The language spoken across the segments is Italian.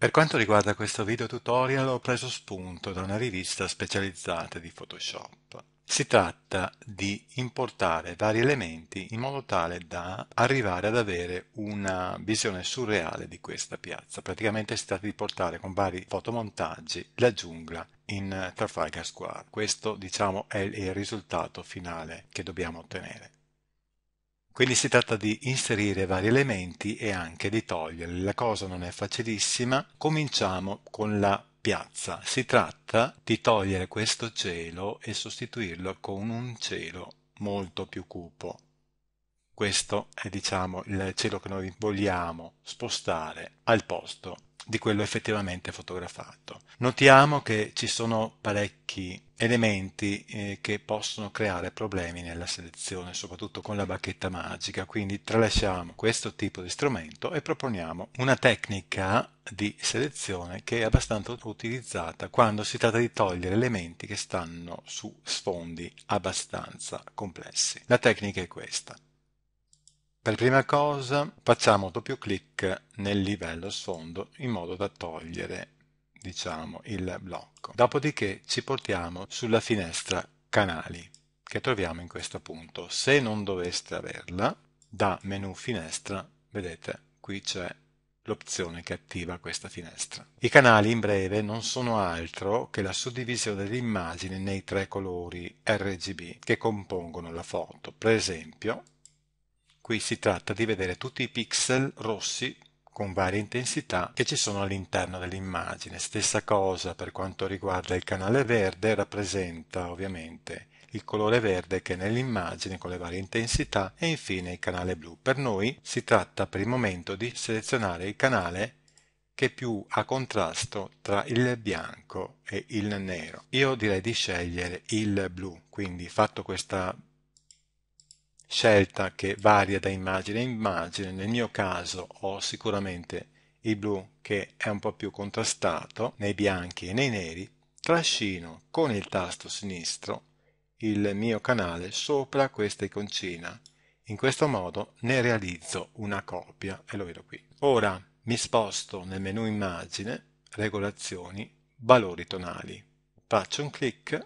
Per quanto riguarda questo video tutorial ho preso spunto da una rivista specializzata di Photoshop. Si tratta di importare vari elementi in modo tale da arrivare ad avere una visione surreale di questa piazza. Praticamente si tratta di portare con vari fotomontaggi la giungla in Trafalgar Square. Questo diciamo è il risultato finale che dobbiamo ottenere. Quindi si tratta di inserire vari elementi e anche di toglierli. La cosa non è facilissima. Cominciamo con la piazza. Si tratta di togliere questo cielo e sostituirlo con un cielo molto più cupo. Questo è diciamo il cielo che noi vogliamo spostare al posto di quello effettivamente fotografato. Notiamo che ci sono parecchi elementi eh, che possono creare problemi nella selezione, soprattutto con la bacchetta magica, quindi tralasciamo questo tipo di strumento e proponiamo una tecnica di selezione che è abbastanza utilizzata quando si tratta di togliere elementi che stanno su sfondi abbastanza complessi. La tecnica è questa. Per prima cosa facciamo doppio clic nel livello sfondo in modo da togliere diciamo, il blocco. Dopodiché ci portiamo sulla finestra canali che troviamo in questo punto. Se non doveste averla, da menu finestra, vedete, qui c'è l'opzione che attiva questa finestra. I canali in breve non sono altro che la suddivisione dell'immagine nei tre colori RGB che compongono la foto. Per esempio, Qui si tratta di vedere tutti i pixel rossi con varie intensità che ci sono all'interno dell'immagine. Stessa cosa per quanto riguarda il canale verde, rappresenta ovviamente il colore verde che è nell'immagine con le varie intensità e infine il canale blu. Per noi si tratta per il momento di selezionare il canale che più ha contrasto tra il bianco e il nero. Io direi di scegliere il blu, quindi fatto questa scelta che varia da immagine a immagine, nel mio caso ho sicuramente il blu che è un po' più contrastato nei bianchi e nei neri, trascino con il tasto sinistro il mio canale sopra questa iconcina. In questo modo ne realizzo una copia e lo vedo qui. Ora mi sposto nel menu immagine, regolazioni, valori tonali. Faccio un clic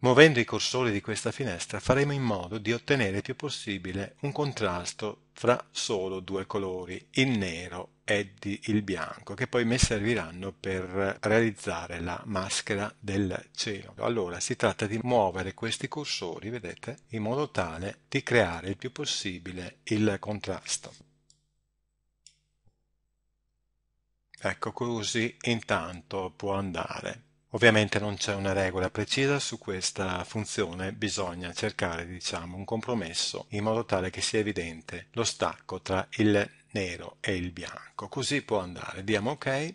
Muovendo i cursori di questa finestra faremo in modo di ottenere il più possibile un contrasto fra solo due colori, il nero ed il bianco, che poi mi serviranno per realizzare la maschera del cielo. Allora si tratta di muovere questi cursori, vedete, in modo tale di creare il più possibile il contrasto. Ecco così intanto può andare. Ovviamente non c'è una regola precisa su questa funzione, bisogna cercare diciamo, un compromesso in modo tale che sia evidente lo stacco tra il nero e il bianco. Così può andare, diamo ok.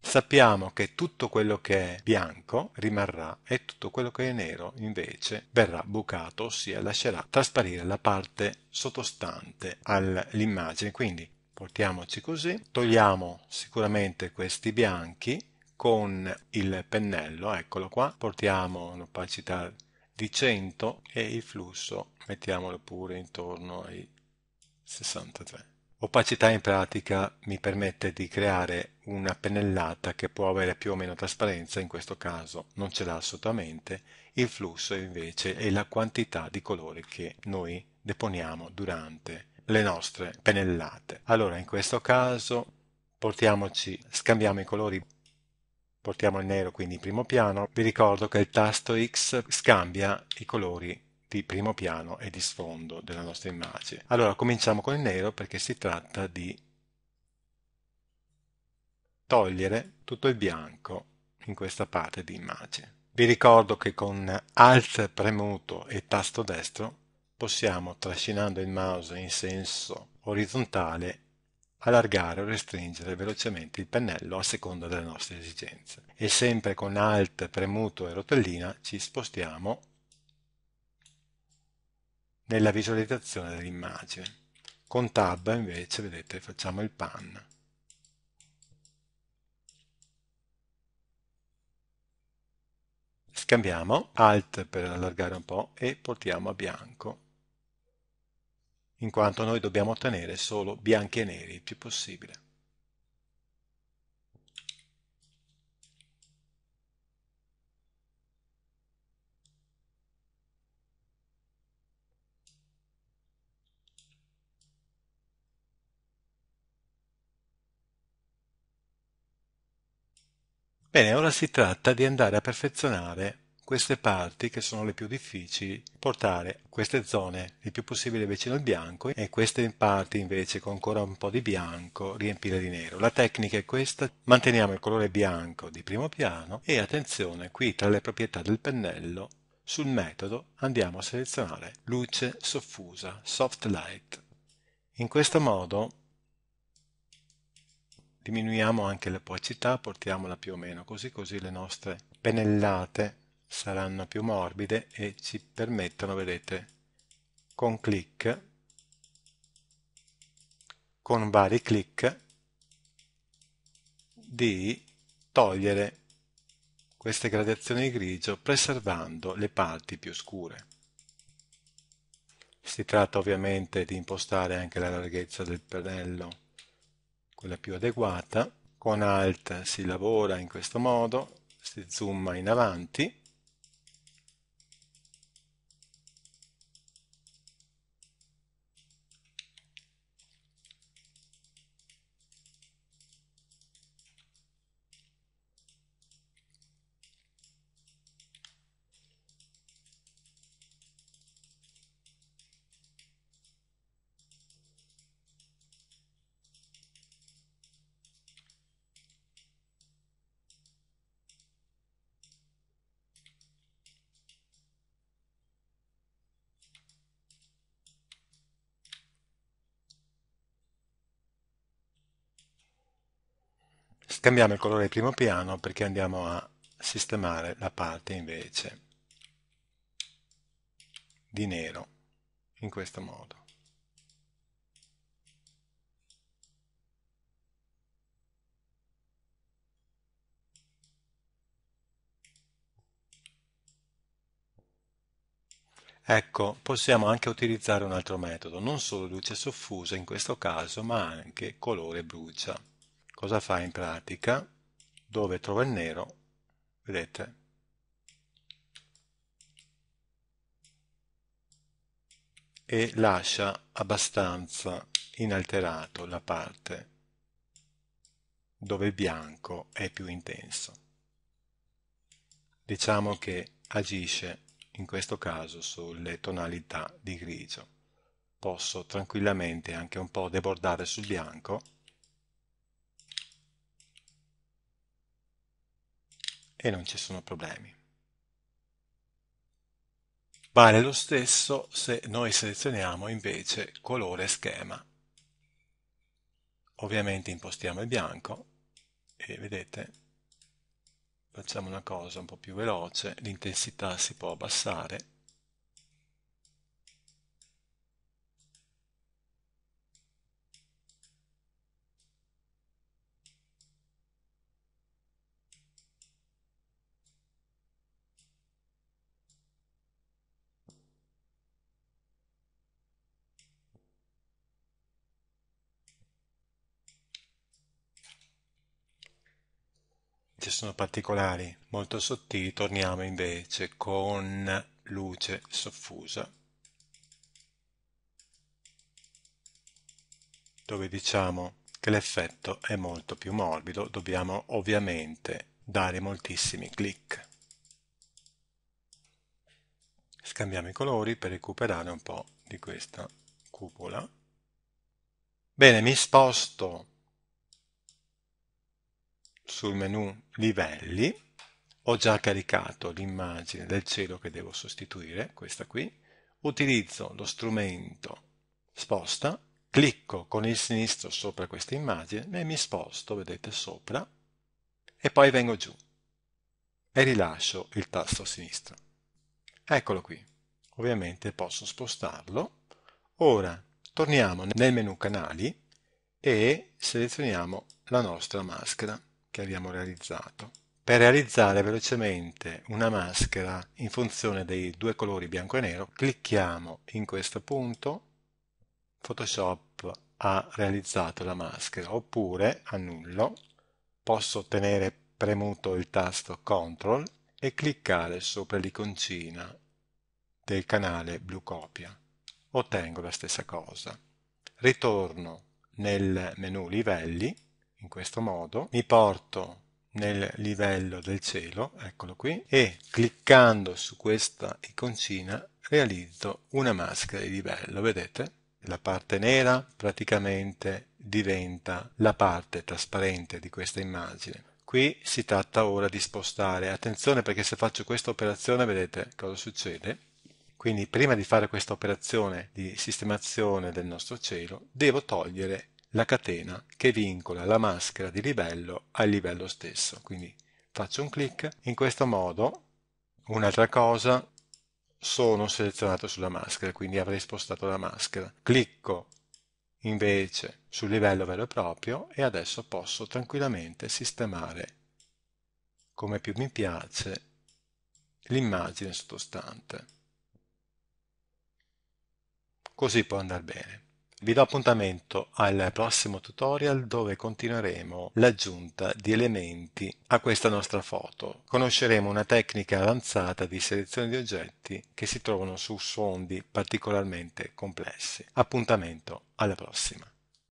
Sappiamo che tutto quello che è bianco rimarrà e tutto quello che è nero invece verrà bucato, ossia lascerà trasparire la parte sottostante all'immagine. Quindi portiamoci così, togliamo sicuramente questi bianchi con il pennello, eccolo qua, portiamo un'opacità di 100 e il flusso mettiamolo pure intorno ai 63. Opacità in pratica mi permette di creare una pennellata che può avere più o meno trasparenza, in questo caso non ce l'ha assolutamente, il flusso invece è la quantità di colore che noi deponiamo durante le nostre pennellate. Allora in questo caso portiamoci, scambiamo i colori Portiamo il nero quindi in primo piano. Vi ricordo che il tasto X scambia i colori di primo piano e di sfondo della nostra immagine. Allora cominciamo con il nero perché si tratta di togliere tutto il bianco in questa parte di immagine. Vi ricordo che con Alt premuto e tasto destro possiamo, trascinando il mouse in senso orizzontale, allargare o restringere velocemente il pennello a seconda delle nostre esigenze. E sempre con Alt premuto e rotellina ci spostiamo nella visualizzazione dell'immagine. Con Tab invece, vedete, facciamo il pan. Scambiamo Alt per allargare un po' e portiamo a bianco in quanto noi dobbiamo ottenere solo bianchi e neri il più possibile. Bene, ora si tratta di andare a perfezionare queste parti che sono le più difficili, portare queste zone il più possibile vicino al bianco e queste parti invece con ancora un po' di bianco riempire di nero. La tecnica è questa, manteniamo il colore bianco di primo piano e attenzione qui tra le proprietà del pennello sul metodo andiamo a selezionare luce soffusa, soft light. In questo modo diminuiamo anche la portiamola più o meno così, così le nostre pennellate saranno più morbide e ci permettono, vedete, con clic, con vari clic, di togliere queste gradazioni di grigio preservando le parti più scure. Si tratta ovviamente di impostare anche la larghezza del pennello, quella più adeguata. Con Alt si lavora in questo modo, si zoom in avanti cambiamo il colore del primo piano perché andiamo a sistemare la parte invece di nero in questo modo. Ecco, possiamo anche utilizzare un altro metodo, non solo luce soffusa in questo caso, ma anche colore brucia cosa fa in pratica? Dove trova il nero? Vedete? E lascia abbastanza inalterato la parte dove il bianco è più intenso. Diciamo che agisce in questo caso sulle tonalità di grigio. Posso tranquillamente anche un po' debordare sul bianco e non ci sono problemi. Vale lo stesso se noi selezioniamo invece colore schema. Ovviamente impostiamo il bianco e vedete facciamo una cosa un po' più veloce, l'intensità si può abbassare sono particolari molto sottili torniamo invece con luce soffusa dove diciamo che l'effetto è molto più morbido dobbiamo ovviamente dare moltissimi clic scambiamo i colori per recuperare un po' di questa cupola bene mi sposto sul menu livelli ho già caricato l'immagine del cielo che devo sostituire, questa qui, utilizzo lo strumento sposta, clicco con il sinistro sopra questa immagine e mi sposto, vedete, sopra e poi vengo giù e rilascio il tasto sinistro. Eccolo qui. Ovviamente posso spostarlo. Ora torniamo nel menu canali e selezioniamo la nostra maschera che abbiamo realizzato. Per realizzare velocemente una maschera in funzione dei due colori bianco e nero, clicchiamo in questo punto, Photoshop ha realizzato la maschera, oppure annullo, posso tenere premuto il tasto CTRL e cliccare sopra l'iconcina del canale blu copia. Ottengo la stessa cosa. Ritorno nel menu livelli in questo modo, mi porto nel livello del cielo, eccolo qui, e cliccando su questa iconcina realizzo una maschera di livello, vedete? La parte nera praticamente diventa la parte trasparente di questa immagine. Qui si tratta ora di spostare, attenzione perché se faccio questa operazione vedete cosa succede? Quindi prima di fare questa operazione di sistemazione del nostro cielo devo togliere la catena che vincola la maschera di livello al livello stesso. Quindi faccio un clic, in questo modo un'altra cosa sono selezionato sulla maschera, quindi avrei spostato la maschera. Clicco invece sul livello vero e proprio e adesso posso tranquillamente sistemare come più mi piace l'immagine sottostante. Così può andare bene. Vi do appuntamento al prossimo tutorial dove continueremo l'aggiunta di elementi a questa nostra foto. Conosceremo una tecnica avanzata di selezione di oggetti che si trovano su sfondi particolarmente complessi. Appuntamento alla prossima!